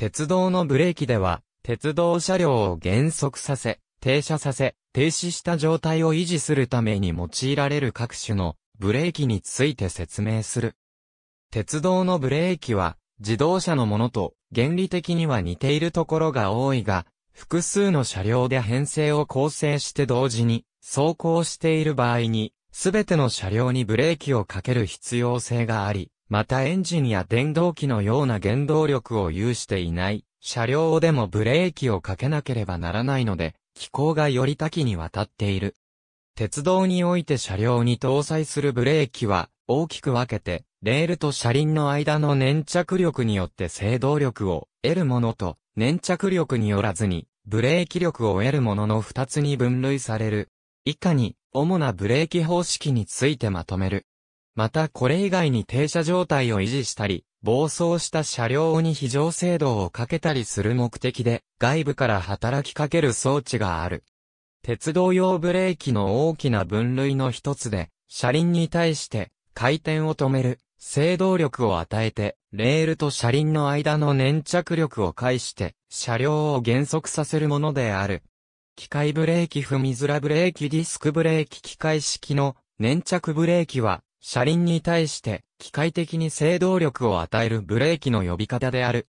鉄道のブレーキでは、鉄道車両を減速させ、停車させ、停止した状態を維持するために用いられる各種のブレーキについて説明する。鉄道のブレーキは自動車のものと原理的には似ているところが多いが、複数の車両で編成を構成して同時に走行している場合に、すべての車両にブレーキをかける必要性があり、またエンジンや電動機のような原動力を有していない、車両でもブレーキをかけなければならないので、機構がより多岐にわたっている。鉄道において車両に搭載するブレーキは、大きく分けて、レールと車輪の間の粘着力によって制動力を得るものと、粘着力によらずに、ブレーキ力を得るものの二つに分類される。以下に、主なブレーキ方式についてまとめる。またこれ以外に停車状態を維持したり、暴走した車両に非常制動をかけたりする目的で、外部から働きかける装置がある。鉄道用ブレーキの大きな分類の一つで、車輪に対して、回転を止める、制動力を与えて、レールと車輪の間の粘着力を介して、車両を減速させるものである。機械ブレーキ踏みづらブレーキディスクブレーキ機械式の粘着ブレーキは、車輪に対して機械的に制動力を与えるブレーキの呼び方である。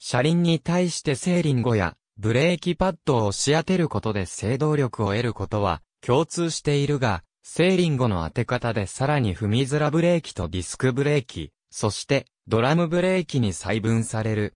車輪に対してセーリングやブレーキパッドを押し当てることで制動力を得ることは共通しているが、セーリングの当て方でさらに踏みづらブレーキとディスクブレーキ、そしてドラムブレーキに細分される。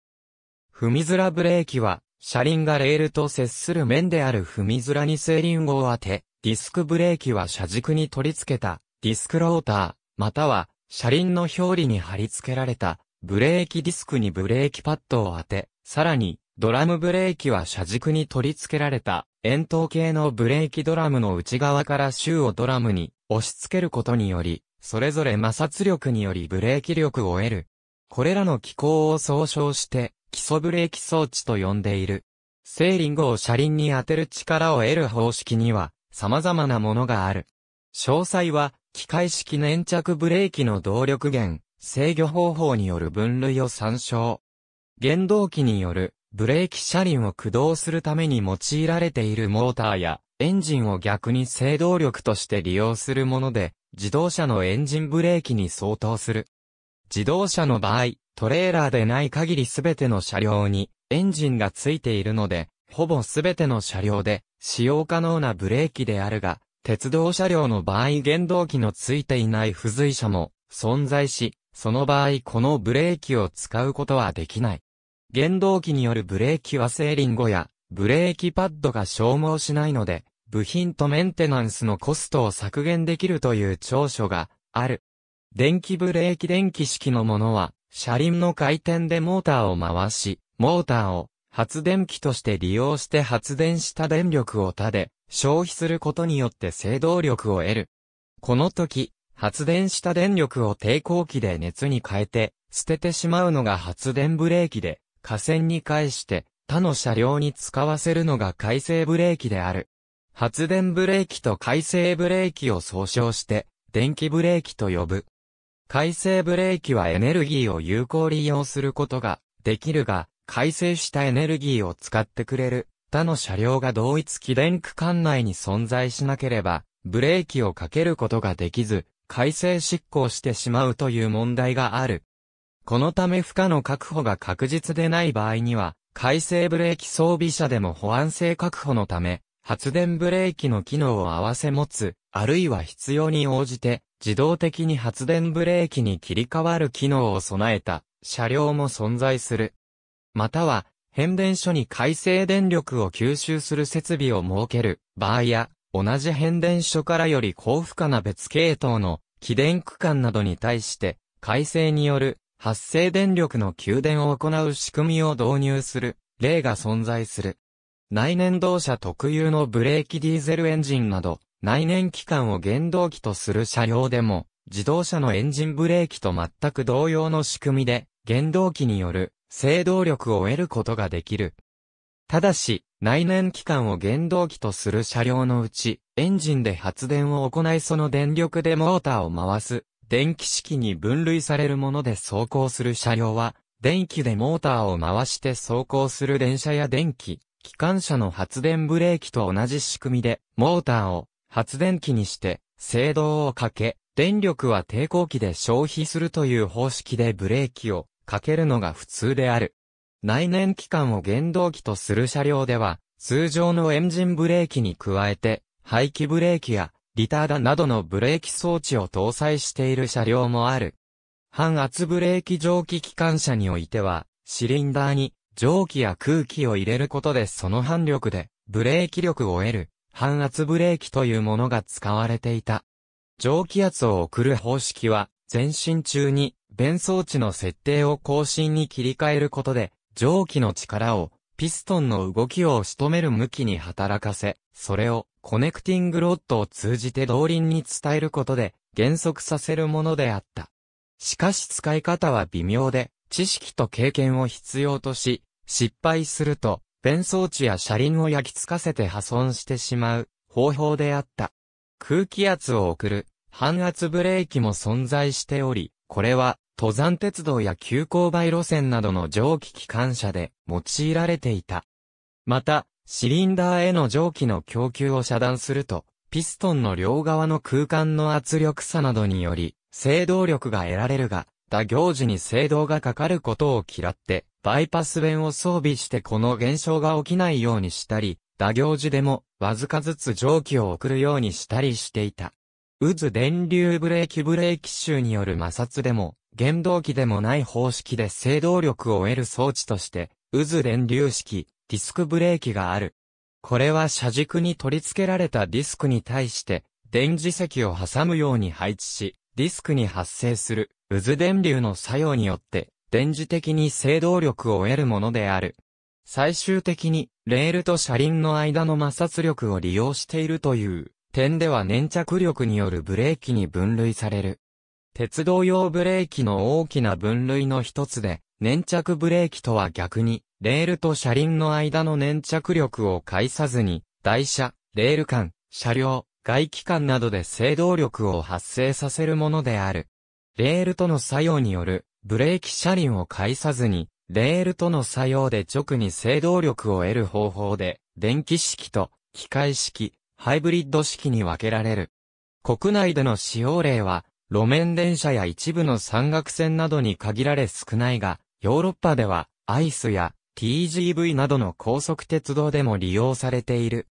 踏みづらブレーキは、車輪がレールと接する面である踏みづらにセーリングを当て、ディスクブレーキは車軸に取り付けたディスクローター、または車輪の表裏に貼り付けられたブレーキディスクにブレーキパッドを当て、さらにドラムブレーキは車軸に取り付けられた円筒形のブレーキドラムの内側から周をドラムに押し付けることにより、それぞれ摩擦力によりブレーキ力を得る。これらの機構を総称して、基礎ブレーキ装置と呼んでいる。セーリングを車輪に当てる力を得る方式には、様々なものがある。詳細は、機械式粘着ブレーキの動力源、制御方法による分類を参照。原動機によるブレーキ車輪を駆動するために用いられているモーターやエンジンを逆に制動力として利用するもので、自動車のエンジンブレーキに相当する。自動車の場合、トレーラーでない限りすべての車両にエンジンがついているので、ほぼすべての車両で使用可能なブレーキであるが、鉄道車両の場合原動機のついていない付随車も存在し、その場合このブレーキを使うことはできない。原動機によるブレーキはセーリングやブレーキパッドが消耗しないので、部品とメンテナンスのコストを削減できるという長所がある。電気ブレーキ電気式のものは、車輪の回転でモーターを回し、モーターを発電機として利用して発電した電力を他で消費することによって制動力を得る。この時、発電した電力を抵抗器で熱に変えて捨ててしまうのが発電ブレーキで、架線に返して他の車両に使わせるのが回生ブレーキである。発電ブレーキと回生ブレーキを総称して、電気ブレーキと呼ぶ。回生ブレーキはエネルギーを有効利用することができるが、改正したエネルギーを使ってくれる他の車両が同一機電区間内に存在しなければ、ブレーキをかけることができず、改正執行してしまうという問題がある。このため負荷の確保が確実でない場合には、改正ブレーキ装備車でも保安性確保のため、発電ブレーキの機能を合わせ持つ、あるいは必要に応じて、自動的に発電ブレーキに切り替わる機能を備えた、車両も存在する。または、変電所に回生電力を吸収する設備を設ける場合や、同じ変電所からより高負荷な別系統の起電区間などに対して、回生による発生電力の給電を行う仕組みを導入する例が存在する。内燃動車特有のブレーキディーゼルエンジンなど、内燃機関を原動機とする車両でも、自動車のエンジンブレーキと全く同様の仕組みで、原動機による制動力を得ることができる。ただし、内燃機関を原動機とする車両のうち、エンジンで発電を行いその電力でモーターを回す、電気式に分類されるもので走行する車両は、電気でモーターを回して走行する電車や電気、機関車の発電ブレーキと同じ仕組みで、モーターを発電機にして、制動をかけ、電力は抵抗器で消費するという方式でブレーキをかけるのが普通である。内燃機関を原動機とする車両では、通常のエンジンブレーキに加えて、排気ブレーキやリターダなどのブレーキ装置を搭載している車両もある。半圧ブレーキ蒸気機関車においては、シリンダーに蒸気や空気を入れることでその反力でブレーキ力を得る反圧ブレーキというものが使われていた。蒸気圧を送る方式は前進中に弁装置の設定を更新に切り替えることで、蒸気の力を、ピストンの動きを仕留める向きに働かせ、それを、コネクティングロッドを通じて動輪に伝えることで、減速させるものであった。しかし使い方は微妙で、知識と経験を必要とし、失敗すると、弁装置や車輪を焼き付かせて破損してしまう方法であった。空気圧を送る反圧ブレーキも存在しており、これは登山鉄道や急勾配路線などの蒸気機関車で用いられていた。また、シリンダーへの蒸気の供給を遮断すると、ピストンの両側の空間の圧力差などにより、制動力が得られるが、打行時に制動がかかることを嫌って、バイパス弁を装備してこの現象が起きないようにしたり、打行時でも、わずかずつ蒸気を送るようにしたりしていた。渦電流ブレーキブレーキ臭による摩擦でも、原動機でもない方式で制動力を得る装置として、渦電流式、ディスクブレーキがある。これは車軸に取り付けられたディスクに対して、電磁石を挟むように配置し、ディスクに発生する渦電流の作用によって、電磁的に制動力を得るものである。最終的に、レールと車輪の間の摩擦力を利用しているという点では粘着力によるブレーキに分類される。鉄道用ブレーキの大きな分類の一つで、粘着ブレーキとは逆に、レールと車輪の間の粘着力を介さずに、台車、レール間、車両、外気管などで制動力を発生させるものである。レールとの作用による、ブレーキ車輪を介さずに、レールとの作用で直に制動力を得る方法で、電気式と機械式、ハイブリッド式に分けられる。国内での使用例は、路面電車や一部の山岳線などに限られ少ないが、ヨーロッパでは、アイスや TGV などの高速鉄道でも利用されている。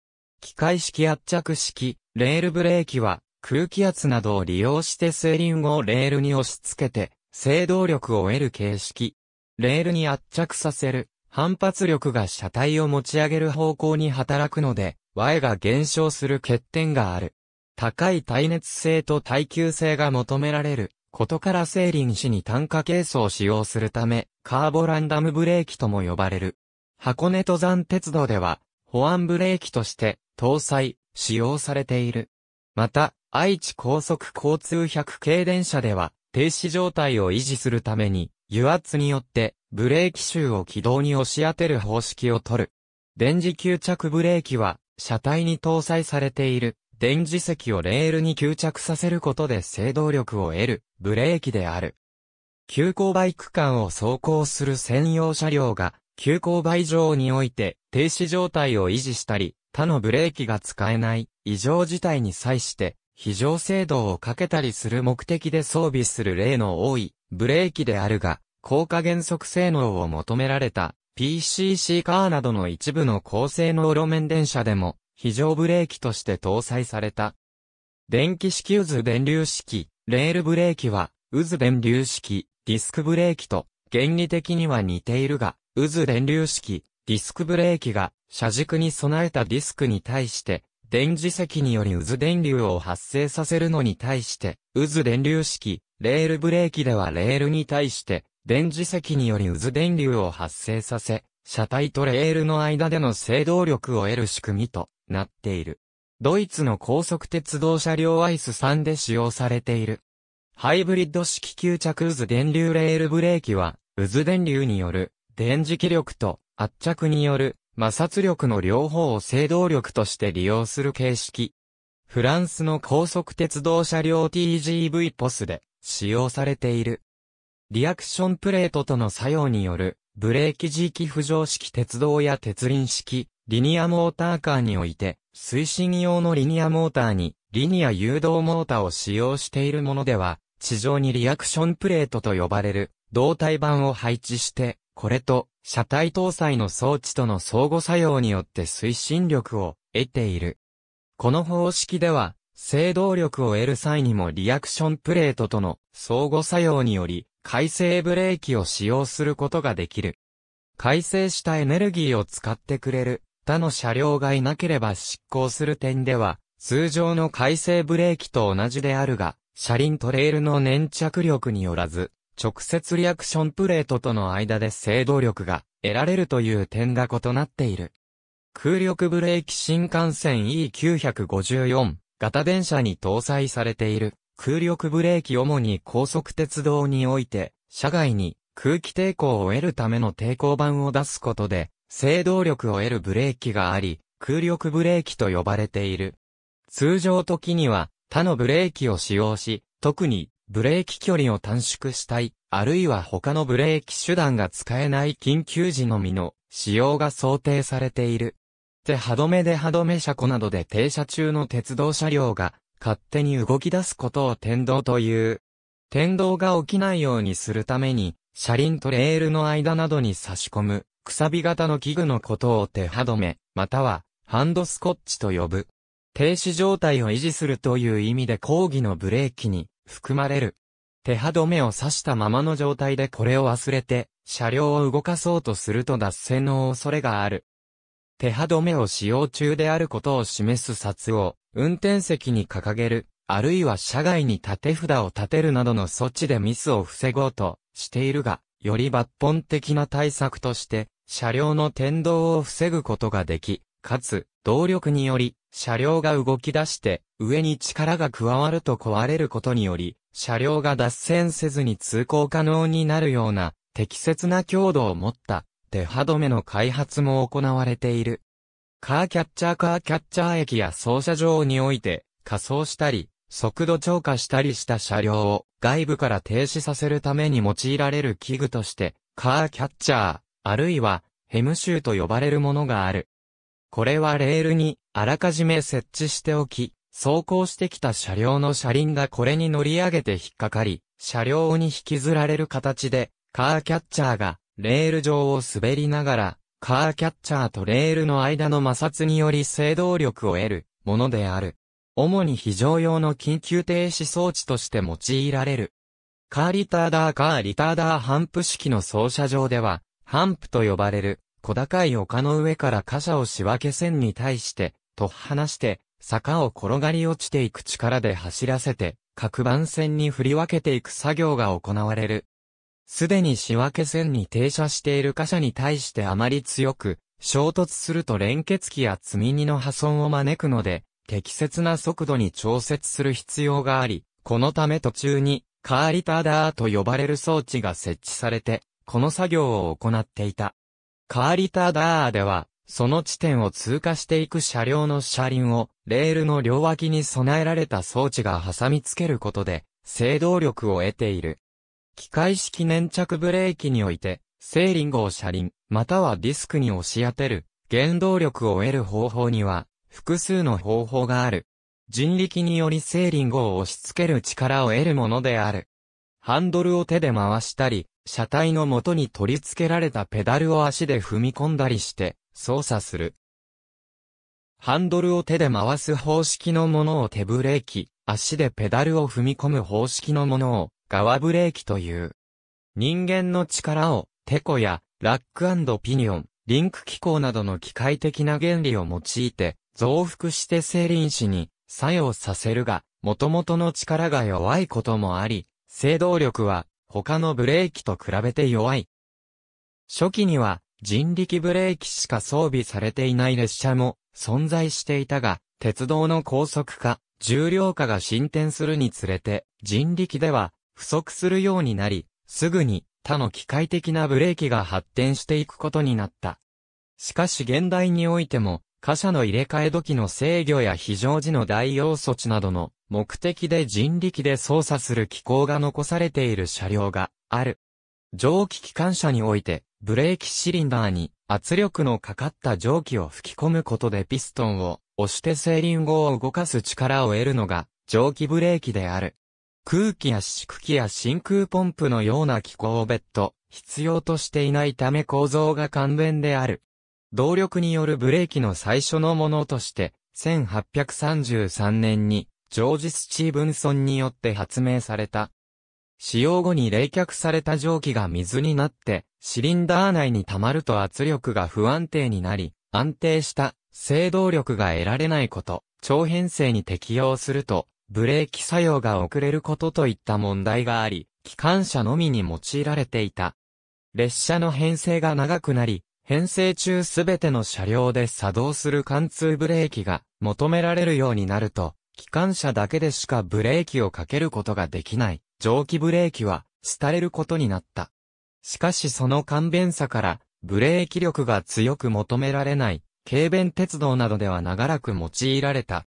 機械式圧着式、レールブレーキは、空気圧などを利用してン輪をレールに押し付けて、制動力を得る形式。レールに圧着させる、反発力が車体を持ち上げる方向に働くので、和が減少する欠点がある。高い耐熱性と耐久性が求められることからセーリン氏に単価ケースを使用するため、カーボランダムブレーキとも呼ばれる。箱根登山鉄道では、保安ブレーキとして搭載、使用されている。また、愛知高速交通100系電車では、停止状態を維持するために、油圧によってブレーキシを軌道に押し当てる方式を取る。電磁吸着ブレーキは、車体に搭載されている電磁石をレールに吸着させることで制動力を得るブレーキである。急勾配区間を走行する専用車両が急勾配上において停止状態を維持したり、他のブレーキが使えない異常事態に際して非常制動をかけたりする目的で装備する例の多いブレーキであるが、効果減速性能を求められた PCC カーなどの一部の高性能路面電車でも非常ブレーキとして搭載された。電気式渦電流式、レールブレーキは、渦電流式、ディスクブレーキと、原理的には似ているが、渦電流式、ディスクブレーキが、車軸に備えたディスクに対して、電磁石により渦電流を発生させるのに対して、渦電流式、レールブレーキではレールに対して、電磁石により渦電流を発生させ、車体とレールの間での制動力を得る仕組みとなっている。ドイツの高速鉄道車両アイス3で使用されている。ハイブリッド式吸着渦電流レールブレーキは、渦電流による電磁気力と圧着による摩擦力の両方を制動力として利用する形式。フランスの高速鉄道車両 TGV ポスで使用されている。リアクションプレートとの作用によるブレーキ磁気浮上式鉄道や鉄輪式、リニアモーターカーにおいて、推進用のリニアモーターに、リニア誘導モーターを使用しているものでは、地上にリアクションプレートと呼ばれる、胴体板を配置して、これと、車体搭載の装置との相互作用によって推進力を得ている。この方式では、制動力を得る際にもリアクションプレートとの相互作用により、回生ブレーキを使用することができる。回生したエネルギーを使ってくれる他の車両がいなければ執行する点では、通常の回生ブレーキと同じであるが、車輪トレールの粘着力によらず、直接リアクションプレートとの間で制動力が得られるという点が異なっている。空力ブレーキ新幹線 E954 型電車に搭載されている空力ブレーキ主に高速鉄道において、車外に空気抵抗を得るための抵抗板を出すことで、制動力を得るブレーキがあり、空力ブレーキと呼ばれている。通常時には他のブレーキを使用し、特にブレーキ距離を短縮したい、あるいは他のブレーキ手段が使えない緊急時のみの使用が想定されている。手歯止めで歯止め車庫などで停車中の鉄道車両が勝手に動き出すことを転動という。転動が起きないようにするために、車輪とレールの間などに差し込む、くさび型の器具のことを手歯止め、または、ハンドスコッチと呼ぶ。停止状態を維持するという意味で抗議のブレーキに含まれる。手歯止めを刺したままの状態でこれを忘れて、車両を動かそうとすると脱線の恐れがある。手歯止めを使用中であることを示す札を、運転席に掲げる、あるいは車外に立て札を立てるなどの措置でミスを防ごうとしているが、より抜本的な対策として、車両の転動を防ぐことができ、かつ、動力により、車両が動き出して、上に力が加わると壊れることにより、車両が脱線せずに通行可能になるような、適切な強度を持った手歯止めの開発も行われている。カーキャッチャーカーキャッチャー駅や操車場において仮装したり、速度超過したりした車両を外部から停止させるために用いられる器具として、カーキャッチャー、あるいはヘムシューと呼ばれるものがある。これはレールにあらかじめ設置しておき、走行してきた車両の車輪がこれに乗り上げて引っかかり、車両に引きずられる形で、カーキャッチャーがレール上を滑りながら、カーキャッチャーとレールの間の摩擦により制動力を得るものである。主に非常用の緊急停止装置として用いられる。カーリターダーカーリターダーハンプ式の操車場では、ハンプと呼ばれる小高い丘の上から貨車を仕分け線に対して、と離して、坂を転がり落ちていく力で走らせて、各番線に振り分けていく作業が行われる。すでに仕分け線に停車している貨車に対してあまり強く、衝突すると連結機や積み荷の破損を招くので、適切な速度に調節する必要があり、このため途中に、カーリターダーと呼ばれる装置が設置されて、この作業を行っていた。カーリターダーでは、その地点を通過していく車両の車輪を、レールの両脇に備えられた装置が挟み付けることで、制動力を得ている。機械式粘着ブレーキにおいて、セーリングを車輪、またはディスクに押し当てる、原動力を得る方法には、複数の方法がある。人力によりセーリングを押し付ける力を得るものである。ハンドルを手で回したり、車体の元に取り付けられたペダルを足で踏み込んだりして、操作する。ハンドルを手で回す方式のものを手ブレーキ、足でペダルを踏み込む方式のものを側ブレーキという。人間の力を、テコや、ラックピニオン、リンク機構などの機械的な原理を用いて、増幅して精輪子に作用させるが、元々の力が弱いこともあり、制動力は他のブレーキと比べて弱い。初期には人力ブレーキしか装備されていない列車も存在していたが、鉄道の高速化、重量化が進展するにつれて、人力では不足するようになり、すぐに他の機械的なブレーキが発展していくことになった。しかし現代においても、貨車の入れ替え時の制御や非常時の代用措置などの目的で人力で操作する機構が残されている車両がある。蒸気機関車において、ブレーキシリンダーに圧力のかかった蒸気を吹き込むことでピストンを押してリ輪グを動かす力を得るのが蒸気ブレーキである。空気や四機や真空ポンプのような機構を別途必要としていないため構造が簡便である。動力によるブレーキの最初のものとして、1833年にジョージ・スチーブンソンによって発明された。使用後に冷却された蒸気が水になって、シリンダー内に溜まると圧力が不安定になり、安定した制動力が得られないこと、長編成に適用すると、ブレーキ作用が遅れることといった問題があり、機関車のみに用いられていた。列車の編成が長くなり、編成中すべての車両で作動する貫通ブレーキが求められるようになると、機関車だけでしかブレーキをかけることができない蒸気ブレーキは廃れることになった。しかしその簡便さからブレーキ力が強く求められない軽便鉄道などでは長らく用いられた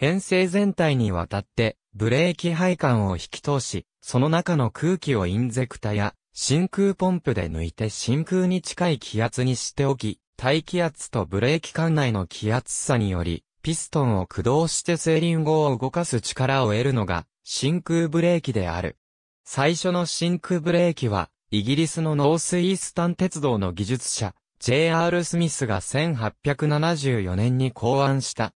編成全体にわたって、ブレーキ配管を引き通し、その中の空気をインゼクタや真空ポンプで抜いて真空に近い気圧にしておき、大気圧とブレーキ管内の気圧差により、ピストンを駆動してセーリングを動かす力を得るのが真空ブレーキである。最初の真空ブレーキは、イギリスのノースイースタン鉄道の技術者、J.R. スミスが1874年に考案した。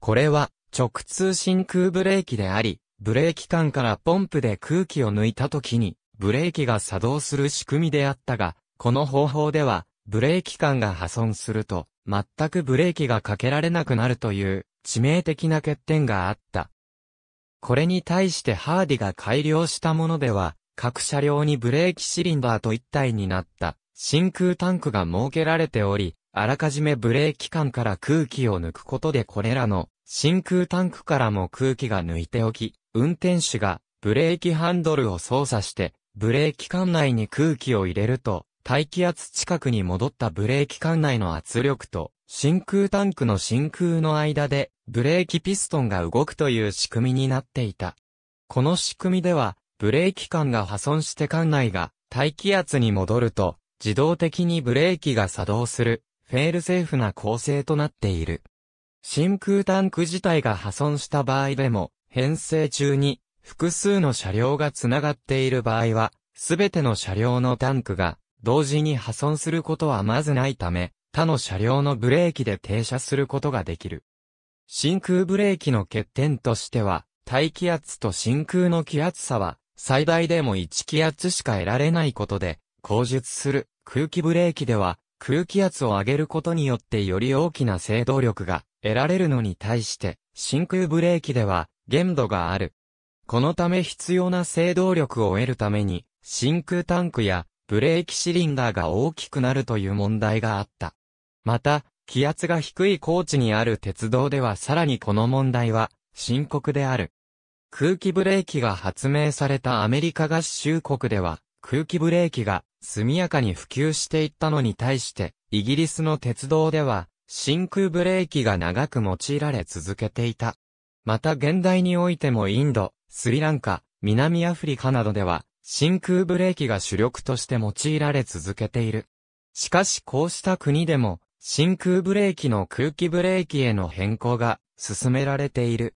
これは、直通真空ブレーキであり、ブレーキ管からポンプで空気を抜いた時に、ブレーキが作動する仕組みであったが、この方法では、ブレーキ管が破損すると、全くブレーキがかけられなくなるという、致命的な欠点があった。これに対してハーディが改良したものでは、各車両にブレーキシリンダーと一体になった、真空タンクが設けられており、あらかじめブレーキ管から空気を抜くことでこれらの真空タンクからも空気が抜いておき、運転手がブレーキハンドルを操作して、ブレーキ管内に空気を入れると、大気圧近くに戻ったブレーキ管内の圧力と、真空タンクの真空の間で、ブレーキピストンが動くという仕組みになっていた。この仕組みでは、ブレーキ管が破損して管内が大気圧に戻ると、自動的にブレーキが作動する、フェールセーフな構成となっている。真空タンク自体が破損した場合でも、編成中に複数の車両がつながっている場合は、すべての車両のタンクが同時に破損することはまずないため、他の車両のブレーキで停車することができる。真空ブレーキの欠点としては、大気圧と真空の気圧差は、最大でも1気圧しか得られないことで、後述する空気ブレーキでは、空気圧を上げることによってより大きな制動力が得られるのに対して、真空ブレーキでは限度がある。このため必要な制動力を得るために、真空タンクやブレーキシリンダーが大きくなるという問題があった。また、気圧が低い高地にある鉄道ではさらにこの問題は深刻である。空気ブレーキが発明されたアメリカ合衆国では、空気ブレーキが速やかに普及していったのに対して、イギリスの鉄道では、真空ブレーキが長く用いられ続けていた。また現代においてもインド、スリランカ、南アフリカなどでは、真空ブレーキが主力として用いられ続けている。しかしこうした国でも、真空ブレーキの空気ブレーキへの変更が進められている。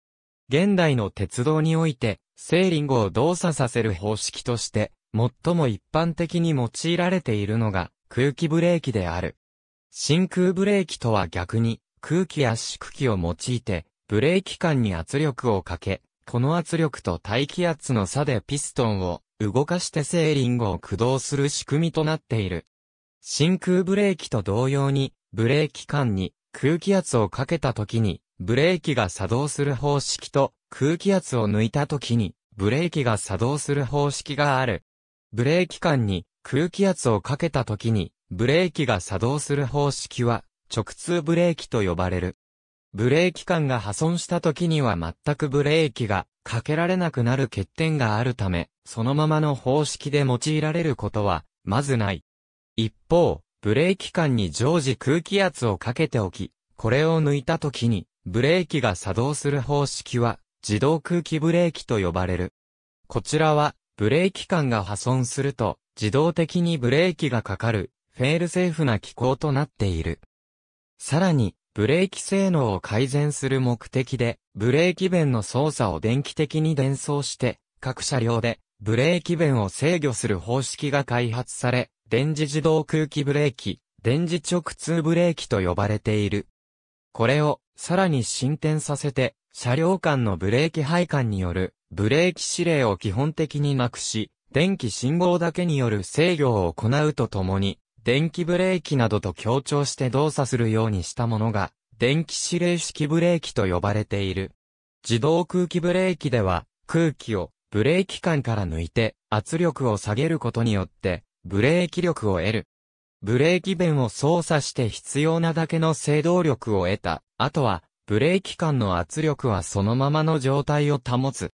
現代の鉄道において、セーリングを動作させる方式として、最も一般的に用いられているのが空気ブレーキである。真空ブレーキとは逆に、空気圧縮機を用いて、ブレーキ管に圧力をかけ、この圧力と大気圧の差でピストンを動かしてセーリングを駆動する仕組みとなっている。真空ブレーキと同様に、ブレーキ管に空気圧をかけた時に、ブレーキが作動する方式と、空気圧を抜いた時に、ブレーキが作動する方式がある。ブレーキ管に空気圧をかけた時に、ブレーキが作動する方式は、直通ブレーキと呼ばれる。ブレーキ管が破損した時には全くブレーキがかけられなくなる欠点があるため、そのままの方式で用いられることは、まずない。一方、ブレーキ管に常時空気圧をかけておき、これを抜いた時に、ブレーキが作動する方式は、自動空気ブレーキと呼ばれる。こちらは、ブレーキ管が破損すると、自動的にブレーキがかかるフェールセーフな機構となっている。さらに、ブレーキ性能を改善する目的で、ブレーキ弁の操作を電気的に伝送して、各車両で、ブレーキ弁を制御する方式が開発され、電磁自動空気ブレーキ、電磁直通ブレーキと呼ばれている。これを、さらに進展させて、車両間のブレーキ配管による、ブレーキ指令を基本的になくし、電気信号だけによる制御を行うとともに、電気ブレーキなどと強調して動作するようにしたものが、電気指令式ブレーキと呼ばれている。自動空気ブレーキでは、空気をブレーキ管から抜いて圧力を下げることによって、ブレーキ力を得る。ブレーキ弁を操作して必要なだけの制動力を得た。あとは、ブレーキ管の圧力はそのままの状態を保つ。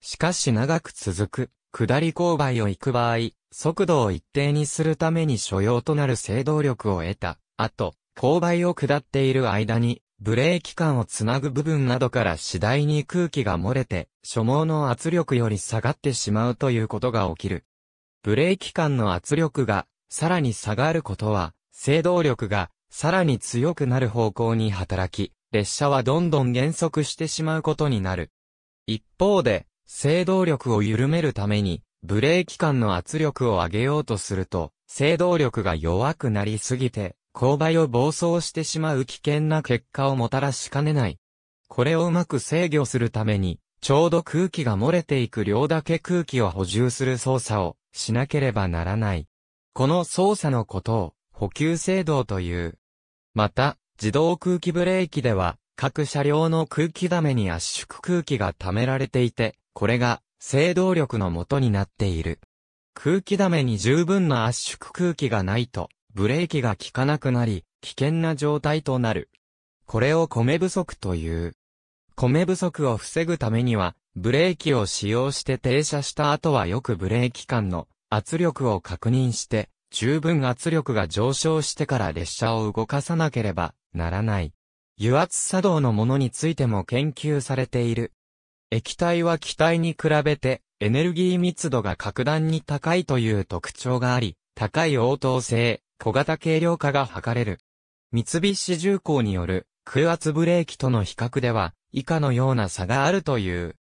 しかし長く続く、下り勾配を行く場合、速度を一定にするために所要となる制動力を得たあと、勾配を下っている間に、ブレーキ管をつなぐ部分などから次第に空気が漏れて、所望の圧力より下がってしまうということが起きる。ブレーキ管の圧力がさらに下がることは、制動力がさらに強くなる方向に働き、列車はどんどん減速してしまうことになる。一方で、制動力を緩めるために、ブレーキ間の圧力を上げようとすると、制動力が弱くなりすぎて、勾配を暴走してしまう危険な結果をもたらしかねない。これをうまく制御するために、ちょうど空気が漏れていく量だけ空気を補充する操作をしなければならない。この操作のことを補給制動という。また、自動空気ブレーキでは、各車両の空気溜めに圧縮空気が溜められていて、これが制動力のもとになっている。空気ダメに十分な圧縮空気がないと、ブレーキが効かなくなり、危険な状態となる。これを米不足という。米不足を防ぐためには、ブレーキを使用して停車した後はよくブレーキ間の圧力を確認して、十分圧力が上昇してから列車を動かさなければならない。油圧作動のものについても研究されている。液体は気体に比べてエネルギー密度が格段に高いという特徴があり、高い応答性、小型軽量化が図れる。三菱重工による空圧ブレーキとの比較では、以下のような差があるという。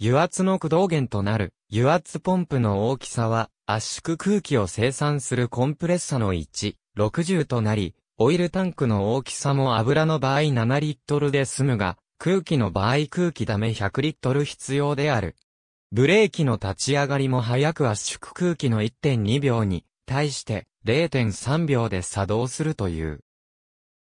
油圧の駆動源となる油圧ポンプの大きさは圧縮空気を生産するコンプレッサの1、60となり、オイルタンクの大きさも油の場合7リットルで済むが、空気の場合空気ダメ100リットル必要である。ブレーキの立ち上がりも早く圧縮空気の1.2秒に対して0.3秒で作動するという。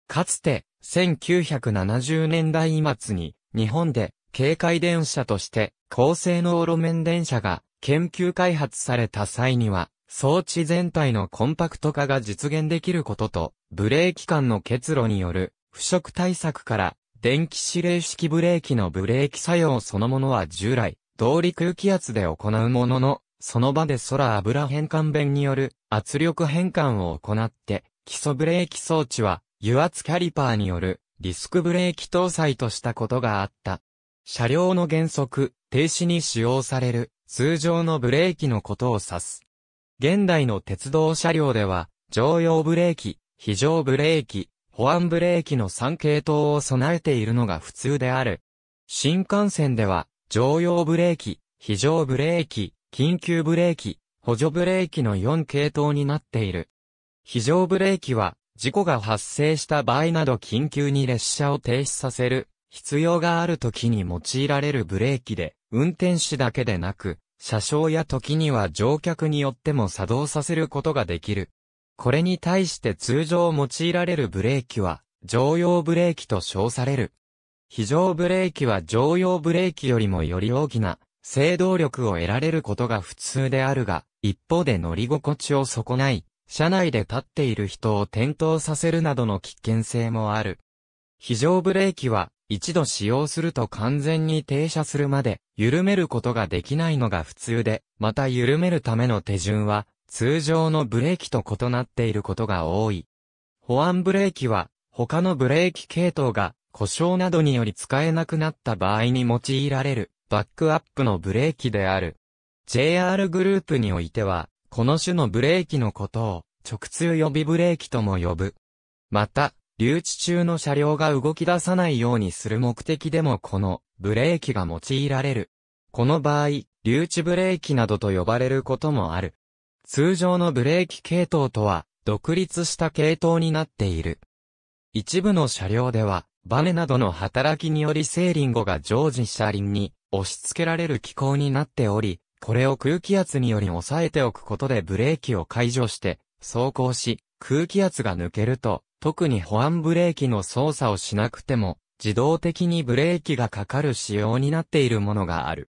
かつて1970年代末に日本で軽快電車として高性能路面電車が研究開発された際には装置全体のコンパクト化が実現できることとブレーキ間の結露による腐食対策から電気指令式ブレーキのブレーキ作用そのものは従来、通り空気圧で行うものの、その場で空油変換弁による圧力変換を行って、基礎ブレーキ装置は油圧キャリパーによるリスクブレーキ搭載としたことがあった。車両の減速、停止に使用される通常のブレーキのことを指す。現代の鉄道車両では、常用ブレーキ、非常ブレーキ、保安ブレーキの3系統を備えているのが普通である。新幹線では、常用ブレーキ、非常ブレーキ、緊急ブレーキ、補助ブレーキの4系統になっている。非常ブレーキは、事故が発生した場合など緊急に列車を停止させる、必要がある時に用いられるブレーキで、運転士だけでなく、車掌や時には乗客によっても作動させることができる。これに対して通常用いられるブレーキは、常用ブレーキと称される。非常ブレーキは常用ブレーキよりもより大きな、制動力を得られることが普通であるが、一方で乗り心地を損ない、車内で立っている人を転倒させるなどの危険性もある。非常ブレーキは、一度使用すると完全に停車するまで、緩めることができないのが普通で、また緩めるための手順は、通常のブレーキと異なっていることが多い。保安ブレーキは、他のブレーキ系統が故障などにより使えなくなった場合に用いられるバックアップのブレーキである。JR グループにおいては、この種のブレーキのことを直通予備ブレーキとも呼ぶ。また、留置中の車両が動き出さないようにする目的でもこのブレーキが用いられる。この場合、留置ブレーキなどと呼ばれることもある。通常のブレーキ系統とは独立した系統になっている。一部の車両では、バネなどの働きによりセーリンゴが常時車輪に押し付けられる機構になっており、これを空気圧により抑えておくことでブレーキを解除して走行し、空気圧が抜けると、特に保安ブレーキの操作をしなくても、自動的にブレーキがかかる仕様になっているものがある。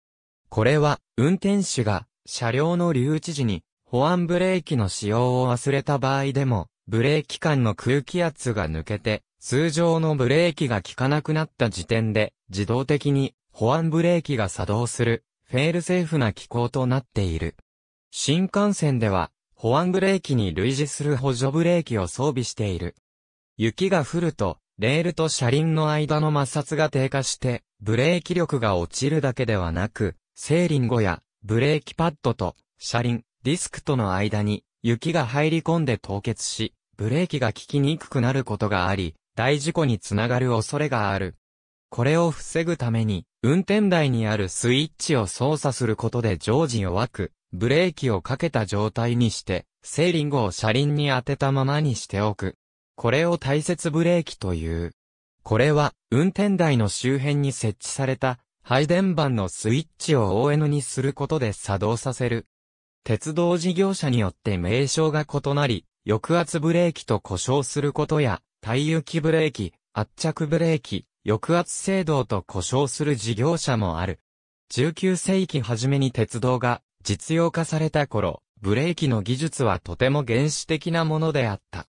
これは、運転手が車両の留置時に保安ブレーキの使用を忘れた場合でも、ブレーキ間の空気圧が抜けて、通常のブレーキが効かなくなった時点で、自動的に保安ブレーキが作動する、フェールセーフな機構となっている。新幹線では、保安ブレーキに類似する補助ブレーキを装備している。雪が降ると、レールと車輪の間の摩擦が低下して、ブレーキ力が落ちるだけではなく、セーリングや、ブレーキパッドと、車輪、ディスクとの間に雪が入り込んで凍結し、ブレーキが効きにくくなることがあり、大事故につながる恐れがある。これを防ぐために、運転台にあるスイッチを操作することで常時弱く、ブレーキをかけた状態にして、セーリングを車輪に当てたままにしておく。これを大切ブレーキという。これは、運転台の周辺に設置された、配電盤のスイッチを ON にすることで作動させる。鉄道事業者によって名称が異なり、抑圧ブレーキと呼称することや、耐雪機ブレーキ、圧着ブレーキ、抑圧制動と呼称する事業者もある。19世紀初めに鉄道が実用化された頃、ブレーキの技術はとても原始的なものであった。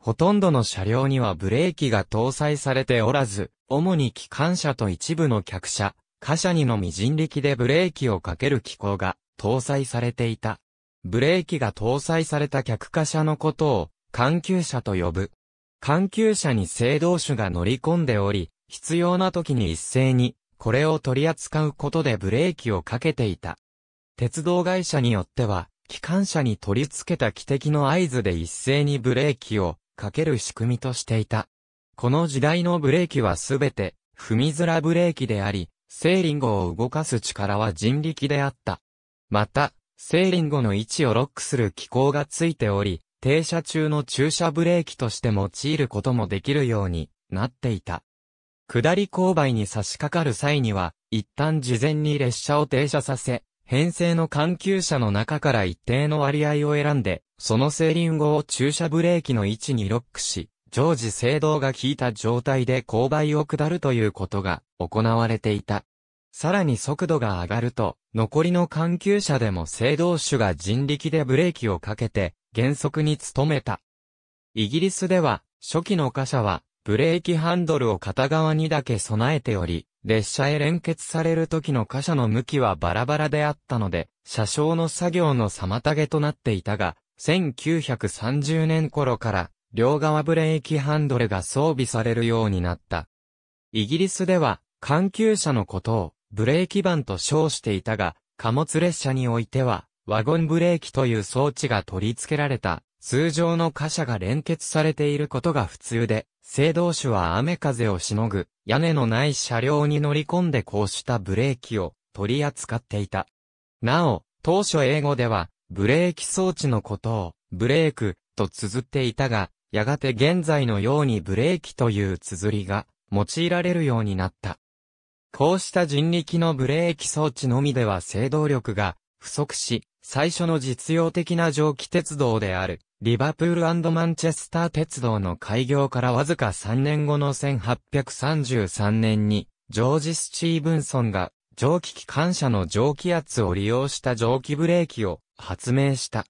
ほとんどの車両にはブレーキが搭載されておらず、主に機関車と一部の客車、貨車にのみ人力でブレーキをかける機構が搭載されていた。ブレーキが搭載された客貨車のことを、緩急車と呼ぶ。緩急車に制動種が乗り込んでおり、必要な時に一斉に、これを取り扱うことでブレーキをかけていた。鉄道会社によっては、機関車に取り付けた汽笛の合図で一斉にブレーキをかける仕組みとしていた。この時代のブレーキはすべて踏みづらブレーキであり、セーリングを動かす力は人力であった。また、セーリン後の位置をロックする機構がついており、停車中の駐車ブレーキとして用いることもできるようになっていた。下り勾配に差し掛かる際には、一旦事前に列車を停車させ、編成の緩急車の中から一定の割合を選んで、そのセーリングを駐車ブレーキの位置にロックし、常時制動が効いた状態で勾配を下るということが行われていた。さらに速度が上がると、残りの緩急車でも制動手が人力でブレーキをかけて、減速に努めた。イギリスでは、初期の貨車は、ブレーキハンドルを片側にだけ備えており、列車へ連結される時の貨車の向きはバラバラであったので、車掌の作業の妨げとなっていたが、1930年頃から、両側ブレーキハンドルが装備されるようになった。イギリスでは、緩急車のことを、ブレーキ板と称していたが、貨物列車においては、ワゴンブレーキという装置が取り付けられた、通常の貨車が連結されていることが普通で、制動手は雨風をしのぐ、屋根のない車両に乗り込んでこうしたブレーキを取り扱っていた。なお、当初英語では、ブレーキ装置のことを、ブレーク、と綴っていたが、やがて現在のようにブレーキという綴りが、用いられるようになった。こうした人力のブレーキ装置のみでは制動力が不足し、最初の実用的な蒸気鉄道である、リバプールマンチェスター鉄道の開業からわずか3年後の1833年に、ジョージ・スチーブンソンが蒸気機関車の蒸気圧を利用した蒸気ブレーキを発明した。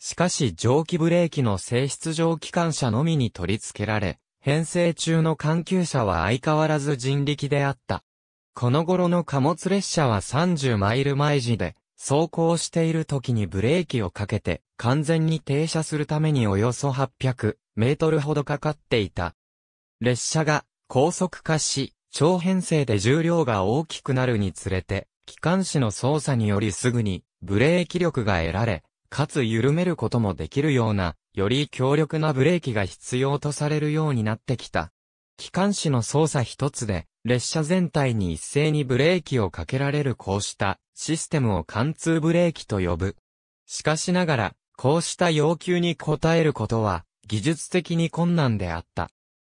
しかし蒸気ブレーキの性質蒸気機関車のみに取り付けられ、編成中の関係車は相変わらず人力であった。この頃の貨物列車は30マイル毎時で、走行している時にブレーキをかけて、完全に停車するためにおよそ800メートルほどかかっていた。列車が高速化し、長編成で重量が大きくなるにつれて、機関士の操作によりすぐにブレーキ力が得られ、かつ緩めることもできるような、より強力なブレーキが必要とされるようになってきた。機関士の操作一つで、列車全体に一斉にブレーキをかけられるこうしたシステムを貫通ブレーキと呼ぶ。しかしながら、こうした要求に応えることは技術的に困難であった。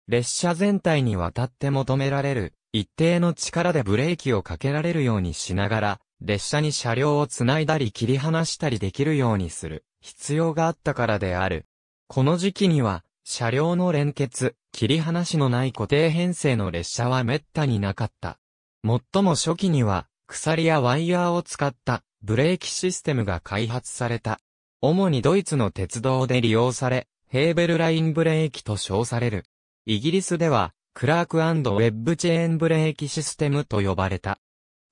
列車全体にわたって求められる一定の力でブレーキをかけられるようにしながら、列車に車両をつないだり切り離したりできるようにする必要があったからである。この時期には、車両の連結、切り離しのない固定編成の列車は滅多になかった。最も初期には、鎖やワイヤーを使ったブレーキシステムが開発された。主にドイツの鉄道で利用され、ヘーベルラインブレーキと称される。イギリスでは、クラークウェッブチェーンブレーキシステムと呼ばれた。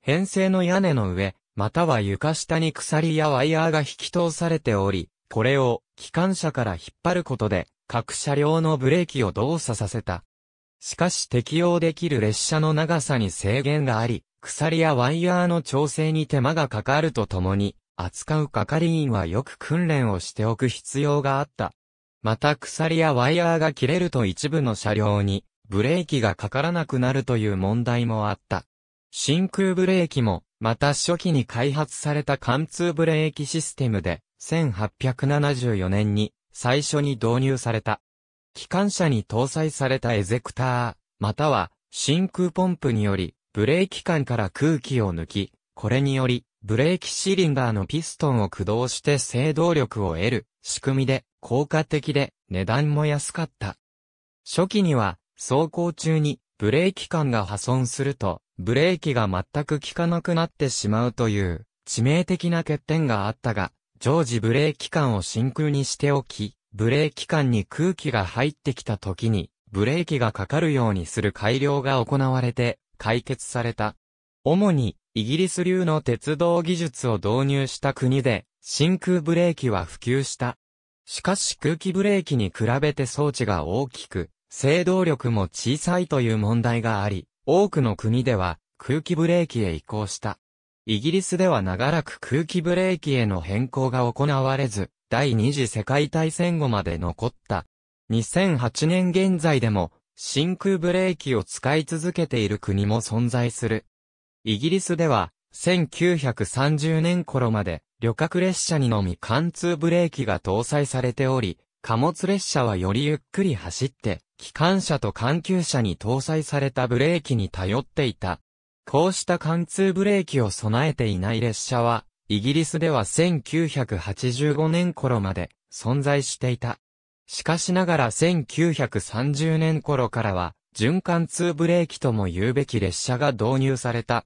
編成の屋根の上、または床下に鎖やワイヤーが引き通されており、これを機関車から引っ張ることで各車両のブレーキを動作させた。しかし適用できる列車の長さに制限があり、鎖やワイヤーの調整に手間がかかるとともに、扱う係員はよく訓練をしておく必要があった。また鎖やワイヤーが切れると一部の車両にブレーキがかからなくなるという問題もあった。真空ブレーキも、また初期に開発された貫通ブレーキシステムで、1874年に最初に導入された。機関車に搭載されたエゼクター、または真空ポンプにより、ブレーキ管から空気を抜き、これにより、ブレーキシリンダーのピストンを駆動して制動力を得る仕組みで効果的で値段も安かった。初期には走行中にブレーキ管が破損するとブレーキが全く効かなくなってしまうという致命的な欠点があったが常時ブレーキ管を真空にしておき、ブレーキ管に空気が入ってきた時に、ブレーキがかかるようにする改良が行われて、解決された。主に、イギリス流の鉄道技術を導入した国で、真空ブレーキは普及した。しかし空気ブレーキに比べて装置が大きく、制動力も小さいという問題があり、多くの国では空気ブレーキへ移行した。イギリスでは長らく空気ブレーキへの変更が行われず、第二次世界大戦後まで残った。2008年現在でも、真空ブレーキを使い続けている国も存在する。イギリスでは、1930年頃まで、旅客列車にのみ貫通ブレーキが搭載されており、貨物列車はよりゆっくり走って、機関車と緩急車に搭載されたブレーキに頼っていた。こうした貫通ブレーキを備えていない列車は、イギリスでは1985年頃まで存在していた。しかしながら1930年頃からは、循環通ブレーキとも言うべき列車が導入された。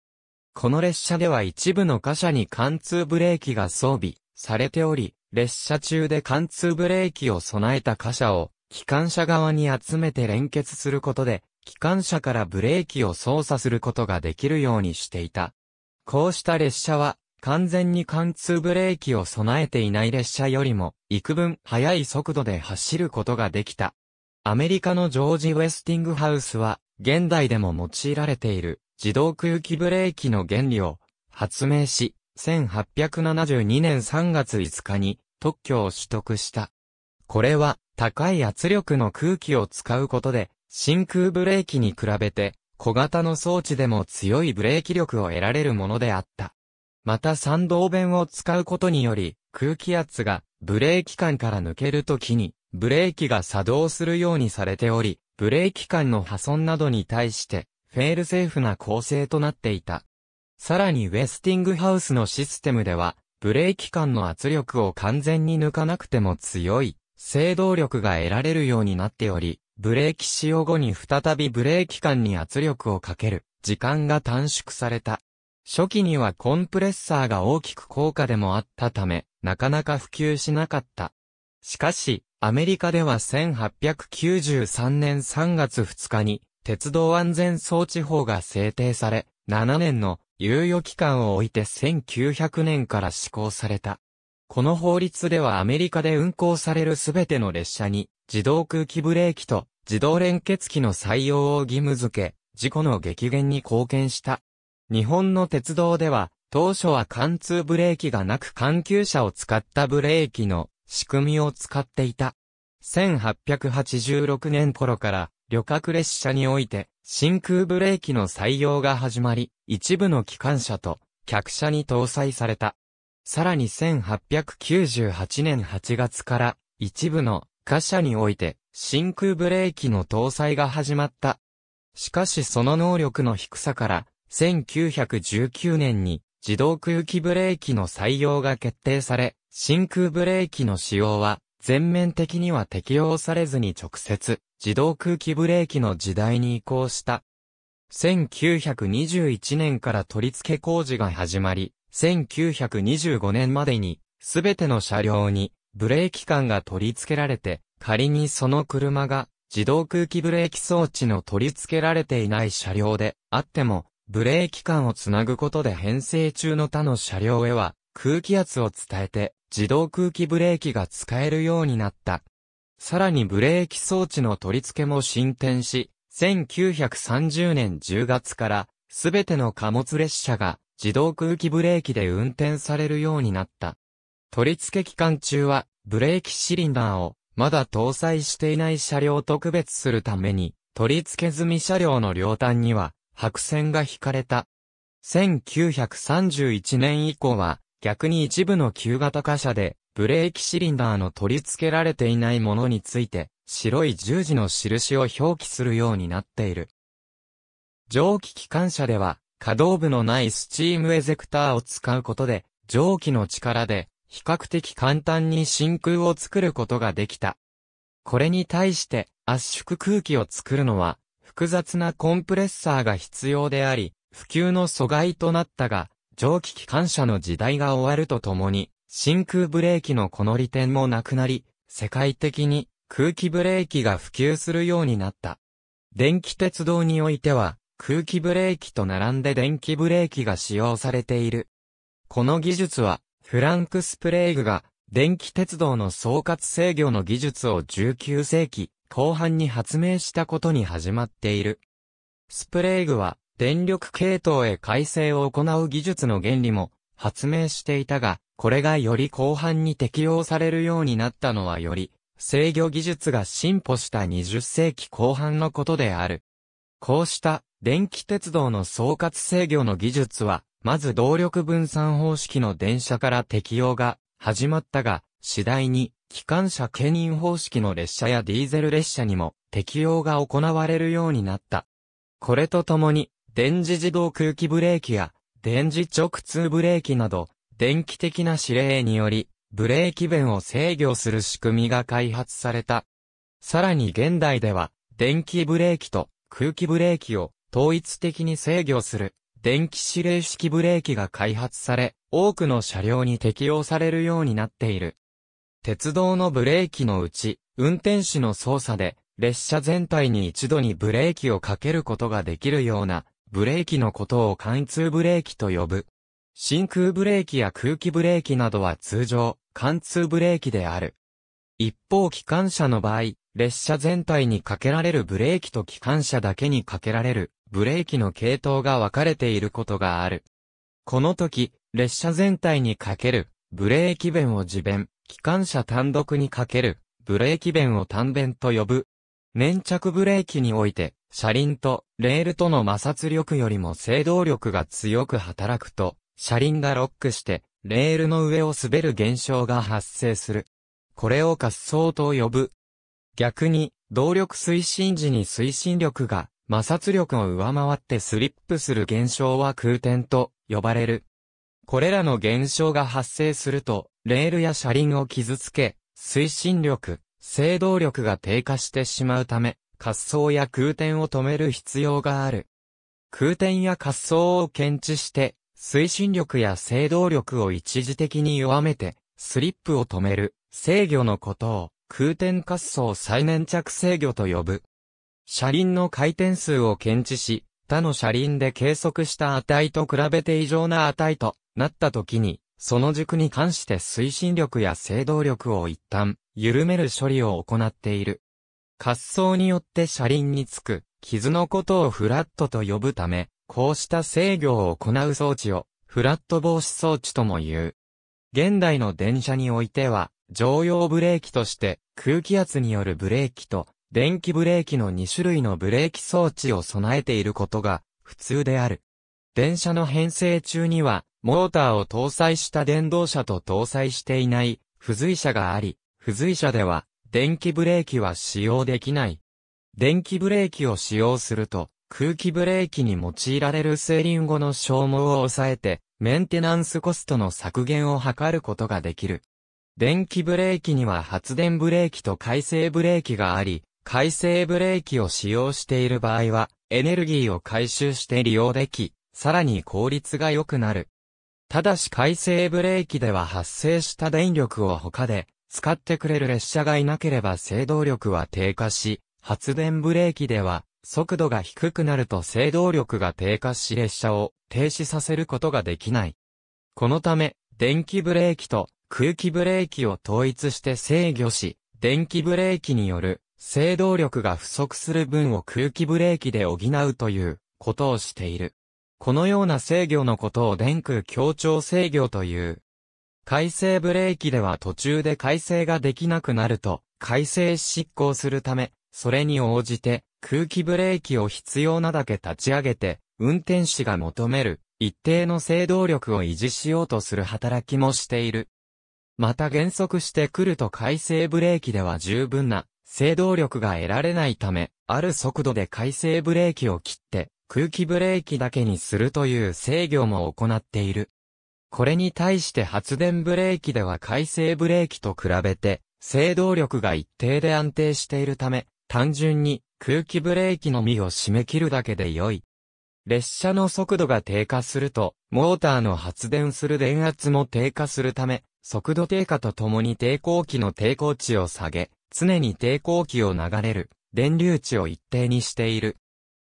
この列車では一部の貨車に貫通ブレーキが装備されており、列車中で貫通ブレーキを備えた貨車を、機関車側に集めて連結することで、機関車からブレーキを操作することができるようにしていた。こうした列車は、完全に貫通ブレーキを備えていない列車よりも、幾分速い速度で走ることができた。アメリカのジョージ・ウェスティングハウスは、現代でも用いられている自動空気ブレーキの原理を発明し、1872年3月5日に特許を取得した。これは高い圧力の空気を使うことで真空ブレーキに比べて、小型の装置でも強いブレーキ力を得られるものであった。また三道弁を使うことにより、空気圧がブレーキ管から抜けるときに、ブレーキが作動するようにされており、ブレーキ管の破損などに対して、フェールセーフな構成となっていた。さらにウェスティングハウスのシステムでは、ブレーキ管の圧力を完全に抜かなくても強い、制動力が得られるようになっており、ブレーキ使用後に再びブレーキ管に圧力をかける時間が短縮された。初期にはコンプレッサーが大きく効果でもあったため、なかなか普及しなかった。しかし、アメリカでは1893年3月2日に、鉄道安全装置法が制定され、7年の猶予期間を置いて1900年から施行された。この法律ではアメリカで運行されるすべての列車に、自動空気ブレーキと自動連結機の採用を義務付け、事故の激減に貢献した。日本の鉄道では、当初は貫通ブレーキがなく緩急車を使ったブレーキの仕組みを使っていた。1886年頃から旅客列車において真空ブレーキの採用が始まり、一部の機関車と客車に搭載された。さらに1898年8月から一部の貨車において真空ブレーキの搭載が始まった。しかしその能力の低さから、1919年に自動空気ブレーキの採用が決定され、真空ブレーキの使用は全面的には適用されずに直接自動空気ブレーキの時代に移行した。1921年から取り付け工事が始まり、1925年までにすべての車両にブレーキ管が取り付けられて、仮にその車が自動空気ブレーキ装置の取り付けられていない車両であっても、ブレーキ管をつなぐことで編成中の他の車両へは空気圧を伝えて自動空気ブレーキが使えるようになった。さらにブレーキ装置の取り付けも進展し、1930年10月からすべての貨物列車が自動空気ブレーキで運転されるようになった。取り付け期間中は、ブレーキシリンダーを、まだ搭載していない車両と区別するために、取り付け済み車両の両端には、白線が引かれた。1931年以降は、逆に一部の旧型貨車で、ブレーキシリンダーの取り付けられていないものについて、白い十字の印を表記するようになっている。蒸気機関車では、可動部のないスチームエゼクターを使うことで、蒸気の力で比較的簡単に真空を作ることができた。これに対して圧縮空気を作るのは複雑なコンプレッサーが必要であり、普及の阻害となったが、蒸気機関車の時代が終わるとともに、真空ブレーキのこの利点もなくなり、世界的に空気ブレーキが普及するようになった。電気鉄道においては、空気ブレーキと並んで電気ブレーキが使用されている。この技術は、フランク・スプレーグが電気鉄道の総括制御の技術を19世紀後半に発明したことに始まっている。スプレーグは電力系統へ改正を行う技術の原理も発明していたが、これがより後半に適用されるようになったのはより制御技術が進歩した20世紀後半のことである。こうした電気鉄道の総括制御の技術は、まず動力分散方式の電車から適用が始まったが、次第に機関車牽引方式の列車やディーゼル列車にも適用が行われるようになった。これとともに、電磁自動空気ブレーキや電磁直通ブレーキなど、電気的な指令により、ブレーキ弁を制御する仕組みが開発された。さらに現代では、電気ブレーキと空気ブレーキを統一的に制御する電気指令式ブレーキが開発され、多くの車両に適用されるようになっている。鉄道のブレーキのうち、運転士の操作で、列車全体に一度にブレーキをかけることができるような、ブレーキのことを貫通ブレーキと呼ぶ。真空ブレーキや空気ブレーキなどは通常、貫通ブレーキである。一方機関車の場合、列車全体にかけられるブレーキと機関車だけにかけられるブレーキの系統が分かれていることがある。この時、列車全体にかける、ブレーキ弁を自弁、機関車単独にかける、ブレーキ弁を単弁と呼ぶ。粘着ブレーキにおいて、車輪とレールとの摩擦力よりも制動力が強く働くと、車輪がロックして、レールの上を滑る現象が発生する。これを滑走と呼ぶ。逆に、動力推進時に推進力が摩擦力を上回ってスリップする現象は空転と呼ばれる。これらの現象が発生すると、レールや車輪を傷つけ、推進力、制動力が低下してしまうため、滑走や空転を止める必要がある。空転や滑走を検知して、推進力や制動力を一時的に弱めて、スリップを止める、制御のことを、空転滑走再粘着制御と呼ぶ。車輪の回転数を検知し、他の車輪で計測した値と比べて異常な値となった時に、その軸に関して推進力や制動力を一旦緩める処理を行っている。滑走によって車輪につく傷のことをフラットと呼ぶため、こうした制御を行う装置をフラット防止装置とも言う。現代の電車においては、常用ブレーキとして空気圧によるブレーキと電気ブレーキの2種類のブレーキ装置を備えていることが普通である。電車の編成中には、モーターを搭載した電動車と搭載していない付随車があり、付随車では電気ブレーキは使用できない。電気ブレーキを使用すると、空気ブレーキに用いられるセーリン後の消耗を抑えて、メンテナンスコストの削減を図ることができる。電気ブレーキには発電ブレーキと回生ブレーキがあり、回生ブレーキを使用している場合は、エネルギーを回収して利用でき、さらに効率が良くなる。ただし回生ブレーキでは発生した電力を他で使ってくれる列車がいなければ制動力は低下し、発電ブレーキでは速度が低くなると制動力が低下し列車を停止させることができない。このため、電気ブレーキと空気ブレーキを統一して制御し、電気ブレーキによる制動力が不足する分を空気ブレーキで補うということをしている。このような制御のことを電空協調制御という。回生ブレーキでは途中で回生ができなくなると、回生執行するため、それに応じて空気ブレーキを必要なだけ立ち上げて、運転士が求める一定の制動力を維持しようとする働きもしている。また減速してくると回生ブレーキでは十分な制動力が得られないため、ある速度で回生ブレーキを切って、空気ブレーキだけにするという制御も行っている。これに対して発電ブレーキでは回生ブレーキと比べて、制動力が一定で安定しているため、単純に空気ブレーキのみを締め切るだけで良い。列車の速度が低下すると、モーターの発電する電圧も低下するため、速度低下とともに抵抗器の抵抗値を下げ、常に抵抗器を流れる電流値を一定にしている。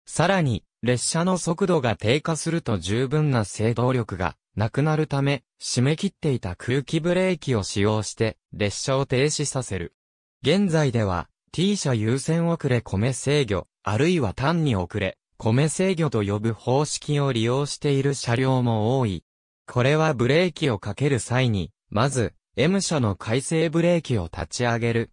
さらに、列車の速度が低下すると十分な制動力がなくなるため、締め切っていた空気ブレーキを使用して列車を停止させる。現在では T 車優先遅れ米制御、あるいは単に遅れ、米制御と呼ぶ方式を利用している車両も多い。これはブレーキをかける際に、まず、M 車の回生ブレーキを立ち上げる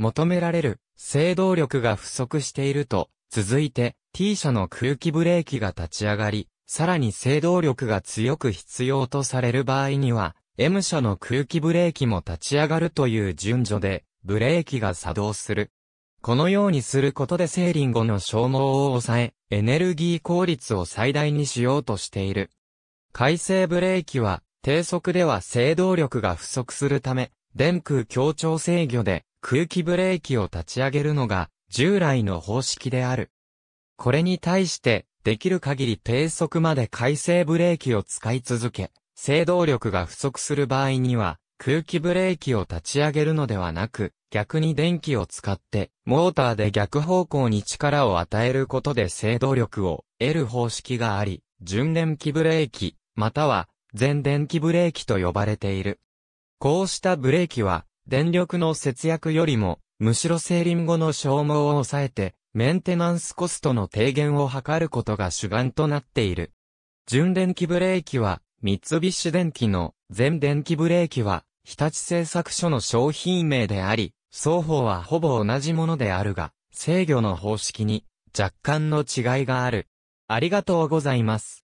求められる制動力が不足していると、続いて T 社の空気ブレーキが立ち上がり、さらに制動力が強く必要とされる場合には、M 社の空気ブレーキも立ち上がるという順序で、ブレーキが作動する。このようにすることでセーリン後の消耗を抑え、エネルギー効率を最大にしようとしている。回生ブレーキは、低速では制動力が不足するため、電空協調制御で、空気ブレーキを立ち上げるのが従来の方式である。これに対してできる限り低速まで回生ブレーキを使い続け、制動力が不足する場合には空気ブレーキを立ち上げるのではなく、逆に電気を使って、モーターで逆方向に力を与えることで制動力を得る方式があり、純電気ブレーキ、または全電気ブレーキと呼ばれている。こうしたブレーキは、電力の節約よりも、むしろセーリン後の消耗を抑えて、メンテナンスコストの低減を図ることが主眼となっている。純電気ブレーキは、三菱電機の全電気ブレーキは、日立製作所の商品名であり、双方はほぼ同じものであるが、制御の方式に若干の違いがある。ありがとうございます。